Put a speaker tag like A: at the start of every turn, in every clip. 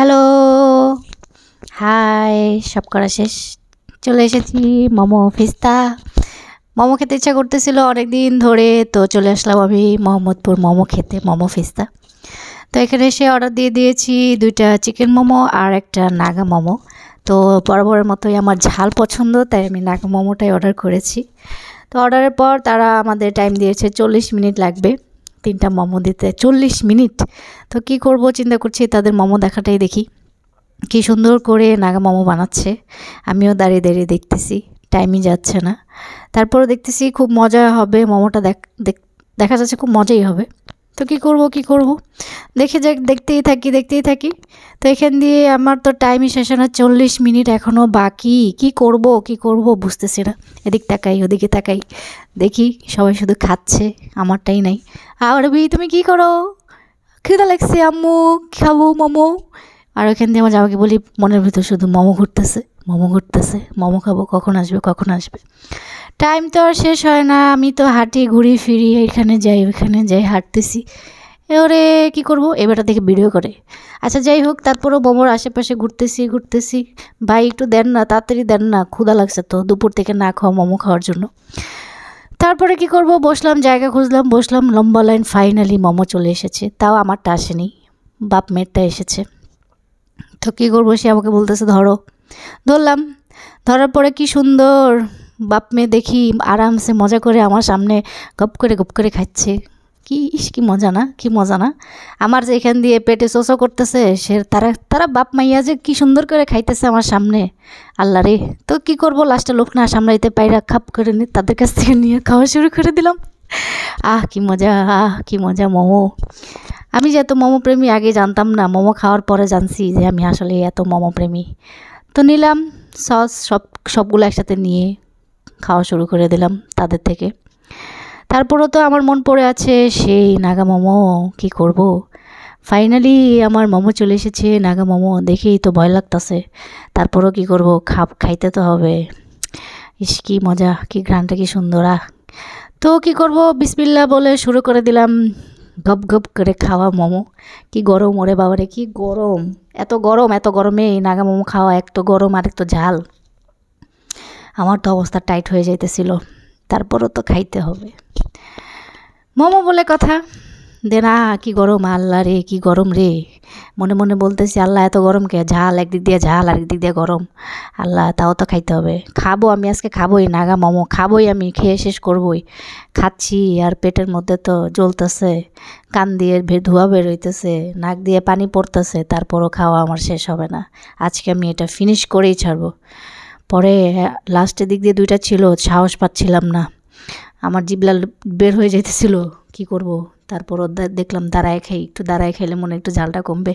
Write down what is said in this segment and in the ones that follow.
A: Hello hi সব করা শেষ চলে এসেছি মোমো ফিস্তা মোমো খেতে ইচ্ছা করতেছিল অনেক দিন ধরে তো চলে আসলাম আমি মোহাম্মদপুর মোমো খেতে মোমো ফিস্তা তো এখানে এসে অর্ডার দিয়ে দিয়েছি দুইটা চিকেন মোমো আর একটা নাগা মোমো তো বরাবরের মতোই আমার ঝাল পছন্দ তাই আমি নাগা মোমোটাই অর্ডার করেছি তো অর্ডারের পর তারা আমাদের টাইম দিয়েছে চল্লিশ মিনিট লাগবে তিনটা মোমো দিতে চল্লিশ মিনিট তো কি করব চিন্তা করছি তাদের মোমো দেখাটাই দেখি কি সুন্দর করে নাগা মোমো বানাচ্ছে আমিও দাঁড়িয়ে দাঁড়িয়ে দেখতেছি টাইমই যাচ্ছে না তারপরে দেখতেছি খুব মজা হবে মোমোটা দেখ দেখা যাচ্ছে খুব মজাই হবে তো কি করব কি করব দেখে যাক দেখতেই থাকি দেখতেই থাকি তো এখান দিয়ে আমার তো টাইমই শেষ না চল্লিশ মিনিট এখনও বাকি কি করব কি করব বুঝতেছি না এদিক তাকাই ওদিকে তাকাই দেখি সবাই শুধু খাচ্ছে আমারটাই নাই আর বি তুমি কি করো খিদা লাগছে আম্মু খাবো মোমো আর ওখান দিয়ে আমার জামাকে বলি মনের ভিতর শুধু মোমো ঘুরতেছে মোমো ঘুরতেছে মোমো খাবো কখন আসবে কখন আসবে টাইম তো আর শেষ হয় না আমি তো হাঁটি ঘুরি ফিরি এখানে যাই ওইখানে যাই হাঁটতেছি এবারে কি করব এবারটা থেকে ভিডিও করে আচ্ছা যাই হোক তারপরও মোমোর আশেপাশে ঘুরতেছি ঘুরতেছি ভাই একটু দেন না তাড়াতাড়ি দেন না ক্ষুদা লাগছে তো দুপুর থেকে না খাওয়া মোমো খাওয়ার জন্য তারপরে কি করব বসলাম জায়গা খুঁজলাম বসলাম লম্বা লাইন ফাইনালি মোমো চলে এসেছে তাও আমারটা আসেনি বাপ মেয়েরটা এসেছে কী করবো সে আমাকে বলতেছে ধরো ধরলাম ধরার পরে কি সুন্দর বাপ মেয়ে দেখি আরামসে মজা করে আমার সামনে গপ করে গপ করে খাচ্ছে কি ইস কি মজা না কি মজা না আমার যে এখান দিয়ে পেটে শোষো করতেছে সে তারা তারা বাপ মাইয়া যে কি সুন্দর করে খাইতেছে আমার সামনে আল্লাহ রে তো কি করব লাস্টে লোক না সামলাইতে পাইরা খাপ করে নিয়ে তাদের কাছ থেকে নিয়ে খাওয়া শুরু করে দিলাম আহ কি মজা আহ কি মজা মোমো আমি যে এত মোমো প্রেমী আগে জানতাম না মোমো খাওয়ার পরে জানছি যে আমি আসলে এত মোমো প্রেমী তো নিলাম সস সব সবগুলো একসাথে নিয়ে খাওয়া শুরু করে দিলাম তাদের থেকে তারপরও তো আমার মন পড়ে আছে সেই নাগা মোমো কী করব। ফাইনালি আমার মোমো চলে এসেছে নাগা মোমো দেখেই তো ভয় লাগতেছে তারপরও কি করব খাপ খাইতে তো হবে ইস কী মজা কী ঘ্রাণটা কী সুন্দর তো কি করব বিসমিল্লা বলে শুরু করে দিলাম গপ গপ করে খাওয়া মোমো কি গরম ওরে বাবারে কি গরম এত গরম এত গরমে নাগা মোমো খাওয়া এক তো গরম আর এক তো ঝাল আমার তো অবস্থা টাইট হয়ে যাইতেছিল তারপরও তো খাইতে হবে মোমো বলে কথা দে না কী গরম আল্লাহ রে কী গরম রে মনে মনে বলতেছি আল্লাহ এত গরম কে ঝাল একদিক দিয়ে ঝাল আরেকদিক দিয়ে গরম আল্লাহ তাও তো খাইতে হবে খাবো আমি আজকে খাবোই নাগা মোমো খাবোই আমি খেয়ে শেষ করবই খাচ্ছি আর পেটের মধ্যে তো জ্বলতেছে কান দিয়ে ভে ধোয়া বেরোইতেছে নাক দিয়ে পানি পড়তেছে তারপরও খাওয়া আমার শেষ হবে না আজকে আমি এটা ফিনিশ করেই ছাড়বো পরে লাস্টের দিক দিয়ে দুইটা ছিল সাহস পাচ্ছিলাম না আমার জিবলাল বের হয়ে যেতেছিল কি করব তারপর দেখলাম দাঁড়ায় খাই একটু দাঁড়ায় খাইলে মনে একটু ঝালটা কমবে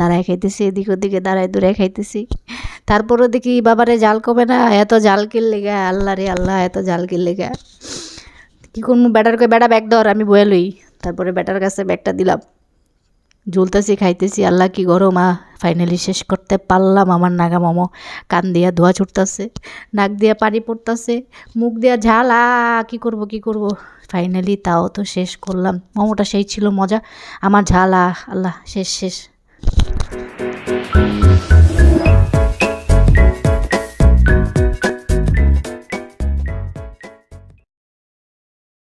A: দাঁড়ায় খাইতেছি এদিক ওদিকে দাঁড়ায় দূরে খাইতেছি তারপরও দেখি বাবারে জাল কমে না এত জাল কিনলে লেগে আল্লাহ রে আল্লাহ এত জাল কিনলে গা কী করবো করে ব্যাটা ব্যাগ ধর আমি বয়ে লই তারপরে ব্যাটার কাছে ব্যাগটা দিলাম ঝুলতেছি খাইতেছি আল্লাহ কি গরম আ ফাইনালি শেষ করতে পারলাম আমার নাগা মামো কান দিয়া ধোয়া ছুটতেছে নাক দিয়া পানি পড়তেছে মুখ দিয়া ঝাল আ কী করবো কী করবো ফাইনালি তাও তো শেষ করলাম মোমোটা সেই ছিল মজা আমার ঝাল আহ আল্লাহ শেষ শেষ